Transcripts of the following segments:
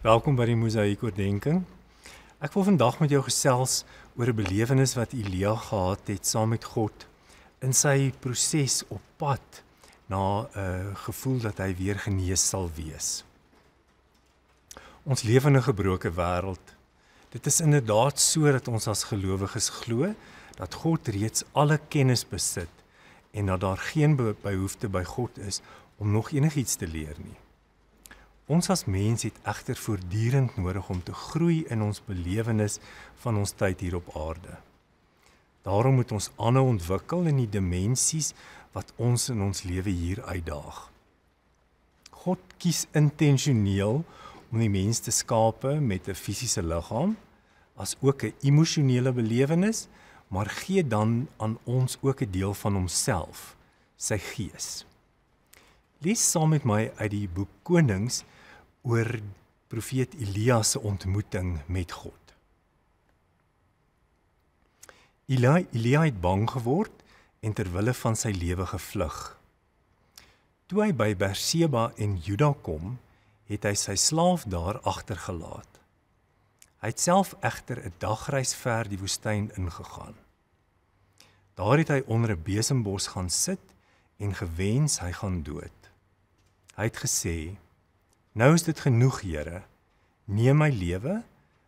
Welkom by die Mosaïek Oordenking. Ek wil vandag met jou gesels oor 'n belewenis wat Elia gehad het saam met God in sy proses op pad na 'n uh, eh, gevoel dat hy weer genees sal wees. Ons leef in 'n gebroke wêreld. Dit is inderdaad sodat ons as gelowiges glo dat God reeds alle kennis besit en dat daar geen behoefte by God is om nog enigiets te leer nie. Ons as mens het egter voortdurend nodig om te groei in ons belewenis van ons tyd hier op aarde. Daarom moet ons aanhou ontwikkel in die dimensies wat ons in ons lewe hier uitdaag. God kies intentioneel om die mens te skape met 'n fisiese liggaam as ook 'n emosionele belewenis, maar gee dan aan ons ook 'n deel van homself, sy gees. Lees saam met my uit die boek Konings oor profeet Elia se ontmoeting met God. Elia Elia het bang geword en ter wille van sy lewe gevlug. Toe hy by Berseba en Juda kom, het hy sy slaaf daar agtergelaat. Hy het self egter 'n dagreis ver die woestyn ingegaan. Daar het hy onder 'n besembos gaan sit en gewens hy gaan dood. Hy het gesê: Nou is dit genoeg, Here. Neem my lewe,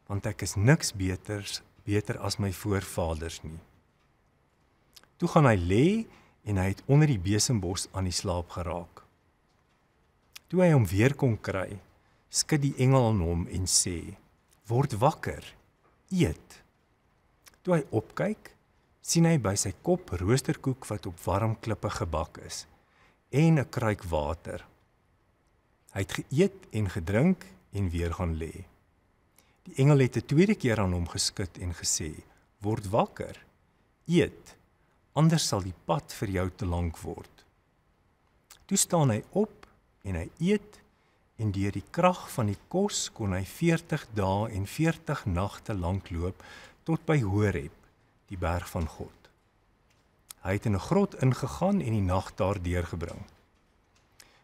want ek is niks beters beter as my voorvaders nie. Toe gaan hy lê en hy het onder die besembos aan die slaap geraak. Toe hy hom weer kon kry, skud die engel aan hom en sê: "Word wakker. Eet." Toe hy opkyk, sien hy by sy kop roosterkoek wat op warm klippe gebak is en 'n kruik water. Hy het geëet en gedrink en weer gaan lê. Die engel het 'n tweede keer aan hom geskud en gesê: "Word wakker. Eet, anders sal die pad vir jou te lank word." Toe staan hy op en hy eet en deur die krag van die kos kon hy 40 dae en 40 nagte lank loop tot by Horeb, die berg van God. Hy het in 'n grot ingegaan en die nag daar deurgebring.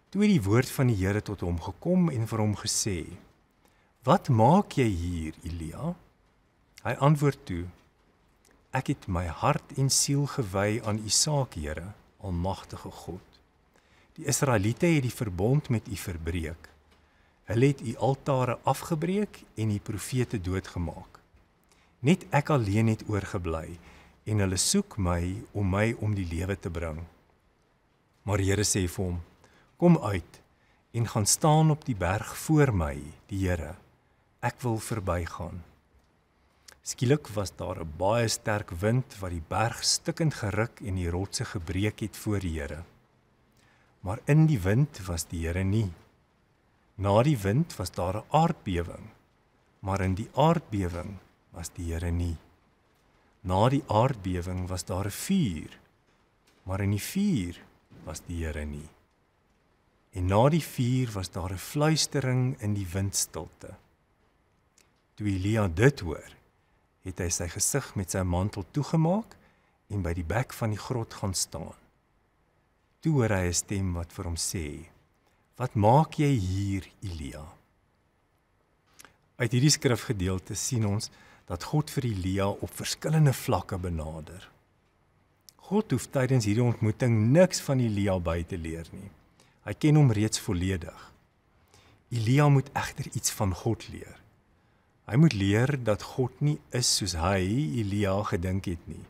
Toe het die woord van die Here tot hom gekom en vir hom gesê: "Wat maak jy hier, Elia?" Hy antwoord toe: "Ek het my hart en siel gewy aan U saak, Here, Almagtige God. Die Israeliete het die verbond met U verbreek. Hulle het U altare afgebreek en U profete doodgemaak. Net ek alleen het oorgebly en hulle soek my om my om die lewe te bring." Maar die Here sê vir hom: Kom uit en gaan staan op die berg voor my, die Here. Ek wil verbygaan. Skielik was daar 'n baie sterk wind wat die berg stikkend geruk en die rotse gebreek het voor die Here. Maar in die wind was die Here nie. Na die wind was daar 'n aardbewing, maar in die aardbewing was die Here nie. Na die aardbewing was daar 'n vuur, maar in die vuur was die Here nie. En na die vuur was daar 'n fluistering in die windstilte. Toe Elia dit hoor, het hy sy gesig met sy mantel toegemaak en by die bek van die grot gaan staan. Toe hoor hy 'n stem wat vir hom sê: "Wat maak jy hier, Elia?" Uit hierdie skrifgedeelte sien ons dat God vir Elia op verskillende vlakke benader. God hoef tydens hierdie ontmoeting niks van Elia by te leer nie. Hy ken hom reeds volledig. Elia moet egter iets van God leer. Hy moet leer dat God nie is soos hy Elia gedink het nie.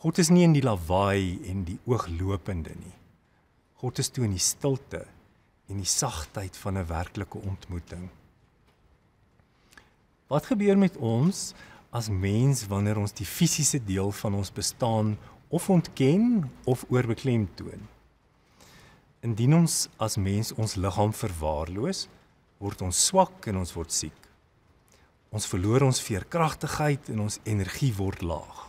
God is nie in die lawaai en die ooglopende nie. God is toe in die stilte en die sagtheid van 'n werklike ontmoeting. Wat gebeur met ons as mens wanneer ons die fisiese deel van ons bestaan of ontken of oorbeklem toon? Indien ons as mens ons liggaam verwaarloos, word ons swak en ons word siek. Ons verloor ons veerkragtigheid en ons energie word laag.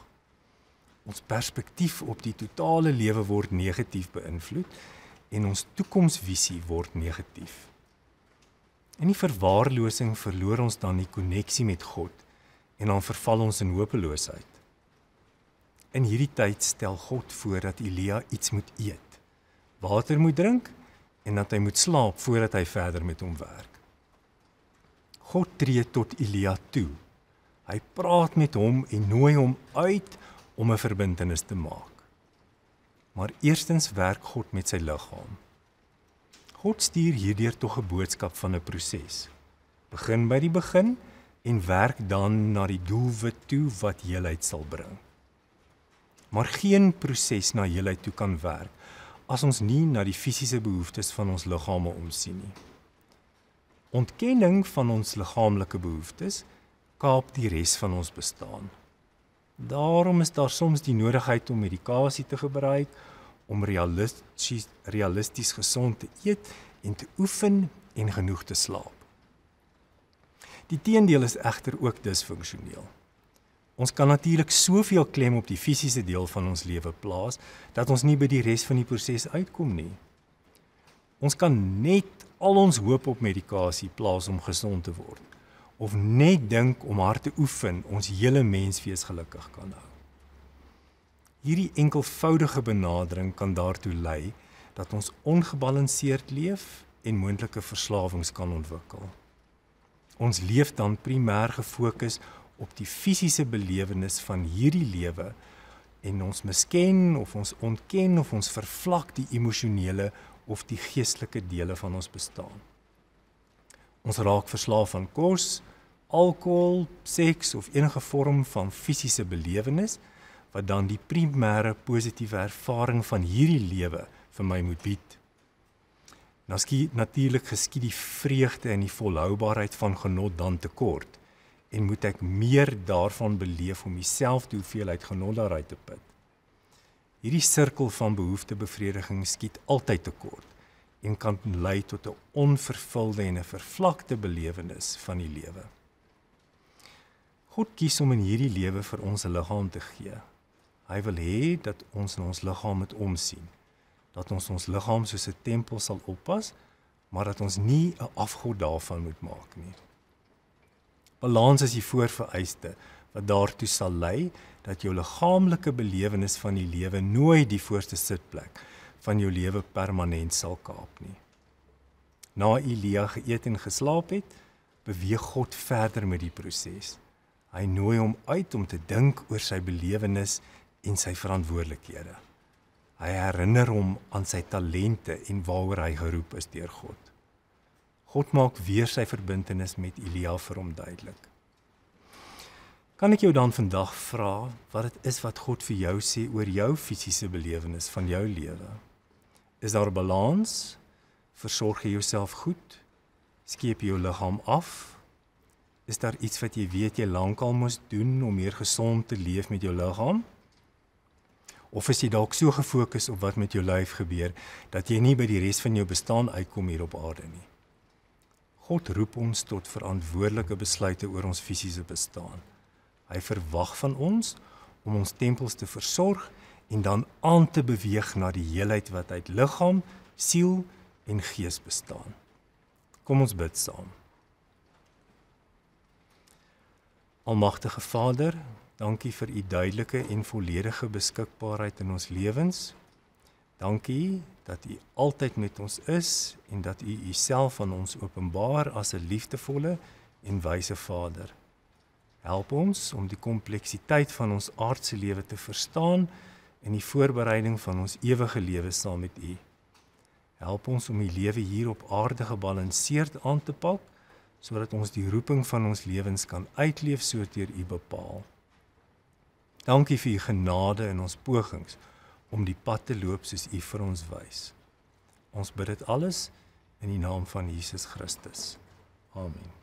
Ons perspektief op die totale lewe word negatief beïnvloed en ons toekomsvisie word negatief. In die verwaarlosing verloor ons dan die koneksie met God en dan verval ons in hopeloosheid. In hierdie tyd stel God voor dat Elia iets moet eet water moet drink en dat hy moet slaap voordat hy verder met hom werk. God tree tot Elia toe. Hy praat met hom en nooi hom uit om 'n verbintenis te maak. Maar eerstens werk God met sy liggaam. God stuur hierdeur tog 'n boodskap van 'n proses. Begin by die begin en werk dan na die doelwit toe wat heelheid sal bring. Maar geen proses na heelheid toe kan werk as ons nie na die fisiese behoeftes van ons liggame omsien nie. Ontkenning van ons liggaamlike behoeftes kaap die res van ons bestaan. Daarom is daar soms die nodigheid om medikasie te gebruik om realisties realisties gesond te eet en te oefen en genoeg te slaap. Die teendeel is egter ook disfunksioneel. Ons kan natuurlik soveel klem op die fisiese deel van ons lewe plaas dat ons nie by die res van die proses uitkom nie. Ons kan net al ons hoop op medikasie plaas om gesond te word of net dink om hard te oefen ons hele menswees gelukkig kan hou. Hierdie enkelvoudige benadering kan daartoe lei dat ons ongebalanseerd leef en moontlike verslawings kan ontwikkel. Ons leef dan primêr gefokus op op die fisiese belewenis van hierdie lewe en ons misken of ons ontken of ons vervlak die emosionele of die geestelike dele van ons bestaan. Ons raak verslaaf van kos, alkohol, seks of enige vorm van fisiese belewenis wat dan die primêre positiewe ervaring van hierdie lewe vir my moet bied. Natuurlik geskied die vreugde en die volhoubaarheid van genot dan tekort en moet ek meer daarvan beleef om dieselfde hoeveelheid genot daaruit te put. Hierdie sirkel van behoeftebevrediging skiet altyd tekort en kan lei tot 'n onvervulde en 'n vervlakte belewenis van die lewe. God kies om in hierdie lewe vir ons 'n liggaam te gee. Hy wil hê dat ons in ons liggaam met omsien, dat ons ons liggaam soos 'n tempel sal oppas, maar dat ons nie 'n afgod daarvan moet maak nie. Balans is die voorvereiste wat daartoe sal lei dat jou liggaamlike belewenis van die lewe nooit die voorste sitplek van jou lewe permanent sal kaap nie. Na Elia geëet en geslaap het, beweeg God verder met die proses. Hy nooi hom uit om te dink oor sy belewenis en sy verantwoordelikhede. Hy herinner hom aan sy talente en waaroor hy geroep is deur God. God maak weer sy verbintenis met Elia vir hom duidelik. Kan ek jou dan vandag vra wat dit is wat God vir jou sê oor jou fisiese belewenis van jou lewe? Is daar balans? Versorg jy jouself goed? Skiep jou liggaam af? Is daar iets wat jy weet jy lankal moes doen om meer gesond te leef met jou liggaam? Of is jy dalk so gefokus op wat met jou lyf gebeur dat jy nie by die res van jou bestaan uitkom hier op aarde nie? God roep ons tot verantwoordelike besluite oor ons fisiese bestaan. Hy verwag van ons om ons tempels te versorg en dan aan te beweeg na die heelheid wat uit liggaam, siel en gees bestaan. Kom ons bid saam. Almagtige Vader, dankie vir u duidelike en volledige beskikbaarheid in ons lewens Dankie dat u altyd met ons is en dat u u self aan ons openbaar as 'n liefdevolle en wyse Vader. Help ons om die kompleksiteit van ons aardse lewe te verstaan en die voorbereiding van ons ewige lewe saam met u. Help ons om die lewe hier op aarde gebalanseerd aan te pak sodat ons die roeping van ons lewens kan uitleef soos deur u bepaal. Dankie vir u genade in ons pogings om die pad te loop soos U vir ons wys. Ons bid dit alles in die naam van Jesus Christus. Amen.